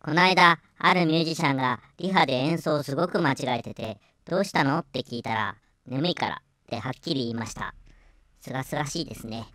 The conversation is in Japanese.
この間、あるミュージシャンがリハで演奏をすごく間違えてて、どうしたのって聞いたら、眠いからってはっきり言いました。すがすがしいですね。